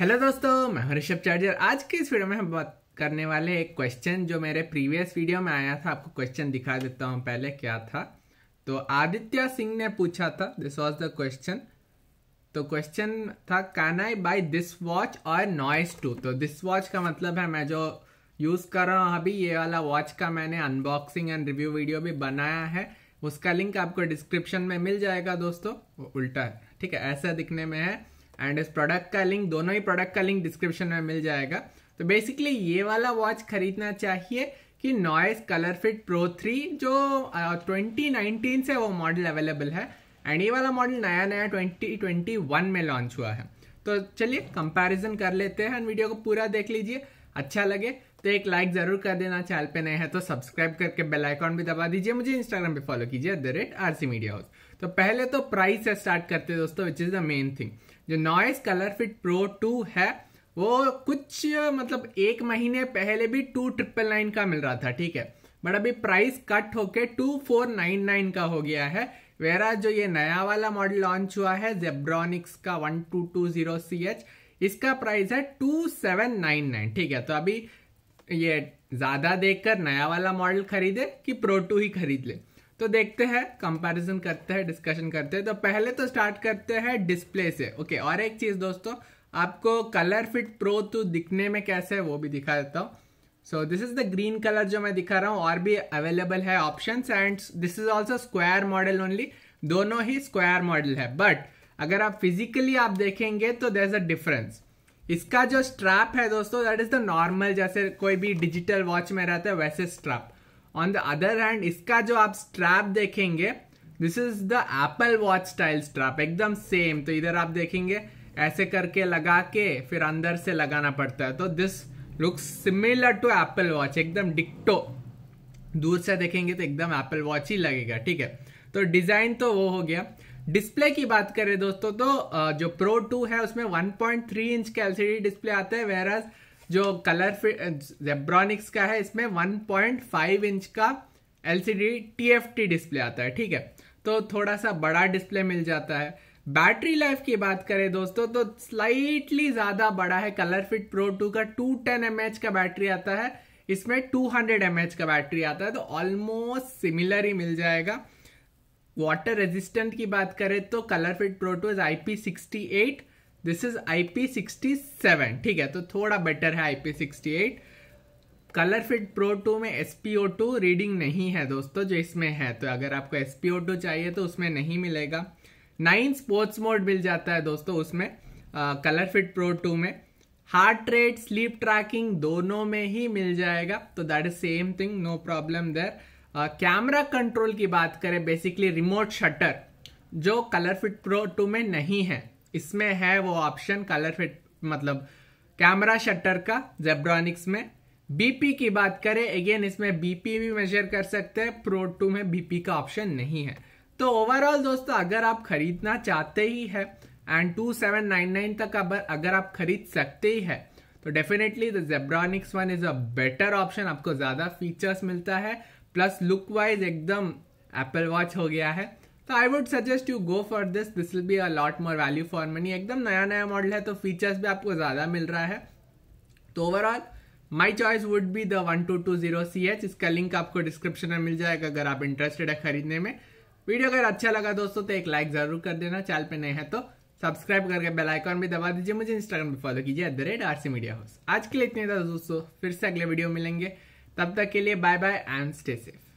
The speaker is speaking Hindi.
हेलो दोस्तों मैं हरिषभ चार्जर आज के इस वीडियो में हम बात करने वाले एक क्वेश्चन जो मेरे प्रीवियस वीडियो में आया था आपको क्वेश्चन दिखा देता हूं पहले क्या था तो आदित्य सिंह ने पूछा था दिस वाज द क्वेश्चन तो क्वेश्चन था can I buy this watch और नॉइस टू तो दिस वॉच का मतलब है मैं जो यूज़ कर रहा हूँ अभी ये वाला वॉच का मैंने अनबॉक्सिंग एंड रिव्यू वीडियो भी बनाया है उसका लिंक आपको डिस्क्रिप्शन में मिल जाएगा दोस्तों उल्टा है ठीक है ऐसा दिखने में है एंड इस प्रोडक्ट का लिंक दोनों ही प्रोडक्ट का लिंक डिस्क्रिप्शन में मिल जाएगा तो बेसिकली ये वाला वॉच खरीदना चाहिए कि Noise ColorFit pro three जो ट्वेंटी uh, से वो मॉडल अवेलेबल है एंड ये वाला मॉडल नया नया ट्वेंटी ट्वेंटी वन में लॉन्च हुआ है तो चलिए कंपैरिजन कर लेते हैं वीडियो को पूरा देख लीजिए अच्छा लगे तो एक लाइक जरूर कर देना चैनल पे नए हैं तो सब्सक्राइब करके बेल आइकॉन भी दबा दीजिए मुझे इंस्टाग्राम पे फॉलो कीजिए at the rate R C media house तो पहले तो प्राइस से स्टार्ट करते हैं दोस्तों which is the main thing जो Noise ColorFit pro two है वो कुछ मतलब एक महीने पहले भी टू ट्रिपल नाइन का मिल रहा था ठीक है बट अभी प्राइस कट होके टू फोर नाइन नाइन का हो गया है वेरा जो ये नया वाला मॉडल लॉन्च हुआ है जेब्रॉनिक्स का one two two zero C H इसका प्राइस है टू सेवन नाइन नाइन ठीक है तो अभी ये ज्यादा देखकर नया वाला मॉडल खरीदे कि प्रो टू ही खरीद ले तो देखते हैं कंपैरिजन करते हैं डिस्कशन करते हैं तो पहले तो स्टार्ट करते हैं डिस्प्ले से ओके और एक चीज दोस्तों आपको कलर फिट प्रो तो दिखने में कैसे है वो भी दिखा देता हूँ so this is the green colour जो मैं दिखा रहा हूँ और भी अवेलेबल है option and this is also square model only दोनों ही स्क्वायर मॉडल है बट अगर आप फिजिकली आप देखेंगे तो देर इज अ डिफरेंस इसका जो स्ट्रैप है दोस्तों दैट इज द नॉर्मल जैसे कोई भी डिजिटल वॉच में रहता है वैसे strap on the other hand इसका जो आप स्ट्रैप देखेंगे this is the Apple watch style strap एकदम सेम तो इधर आप देखेंगे ऐसे करके लगा के फिर अंदर से लगाना पड़ता है तो this look similar to Apple watch एकदम डिक्टो दूर से देखेंगे तो एकदम एप्पल वॉच ही लगेगा ठीक है तो डिज़ाइन तो वो हो गया डिस्प्ले की बात करें दोस्तों तो जो प्रो टू है उसमें 1.3 इंच का एलसीडी डिस्प्ले आता है वेराज जो कलर जेब्रॉनिक्स का है इसमें 1.5 इंच का एलसीडी टीएफटी डिस्प्ले आता है ठीक है तो थोड़ा सा बड़ा डिस्प्ले मिल जाता है बैटरी लाइफ की बात करें दोस्तों तो स्लाइटली ज्यादा बड़ा है कलर फिट प्रो टू का टू टेन एम एच का बैटरी आता है इसमें टू हंड्रेड एम एच का बैटरी आता है तो ऑलमोस्ट सिमिलर ही मिल जाएगा वाटर रेजिस्टेंट की बात करें तो ColorFit pro two is I P sixty eight this is I P sixty seven ठीक है तो थोड़ा बेटर है I P sixty eight ColorFit pro two में S P O two reading नहीं है दोस्तों जो इसमें है तो अगर आपको एस पी ओ टू चाहिए तो उसमें नहीं मिलेगा नाइन स्पोर्ट्स मोड मिल जाता है दोस्तों उसमें कलर फिट प्रो टू में हार्ट रेट स्लीप ट्रैकिंग दोनों में ही मिल जाएगा तो that is same thing no problem there camera control की बात करें बेसिकली रिमोट शटर जो कलर फिट प्रो टू में नहीं है इसमें है वो ऑप्शन कलर फिट मतलब कैमरा शटर का जेब्रॉनिक्स में बीपी की बात करें अगेन इसमें बीपी भी मेजर कर सकते हैं प्रो टू में बीपी का ऑप्शन नहीं है तो ओवरऑल दोस्तों अगर आप खरीदना चाहते ही है एंड 2799 तक अगर आप खरीद सकते ही है तो definitely the Zebronics one is a better option आपको ज़्यादा फीचर्स मिलता है प्लस लुक वाइज एकदम एप्पल वॉच हो गया है तो I would suggest you go for this this will be a lot more value for money एकदम नया नया मॉडल है तो फीचर्स भी आपको ज़्यादा मिल रहा है तो overall my choice would be the one two two zero C H इसका लिंक आपको डिस्क्रिप्शन में मिल जाएगा अगर आप इंटरेस्टेड है खरीदने में वीडियो अगर अच्छा लगा दोस्तों तो एक लाइक जरूर कर देना चैनल पे नए हैं तो सब्सक्राइब करके बेल आइकॉन भी दबा दीजिए मुझे इंस्टाग्राम पे फॉलो कीजिए at the rate RC media house आज के लिए इतने दोस्तों फिर से अगले वीडियो मिलेंगे तब तक के लिए bye bye and stay safe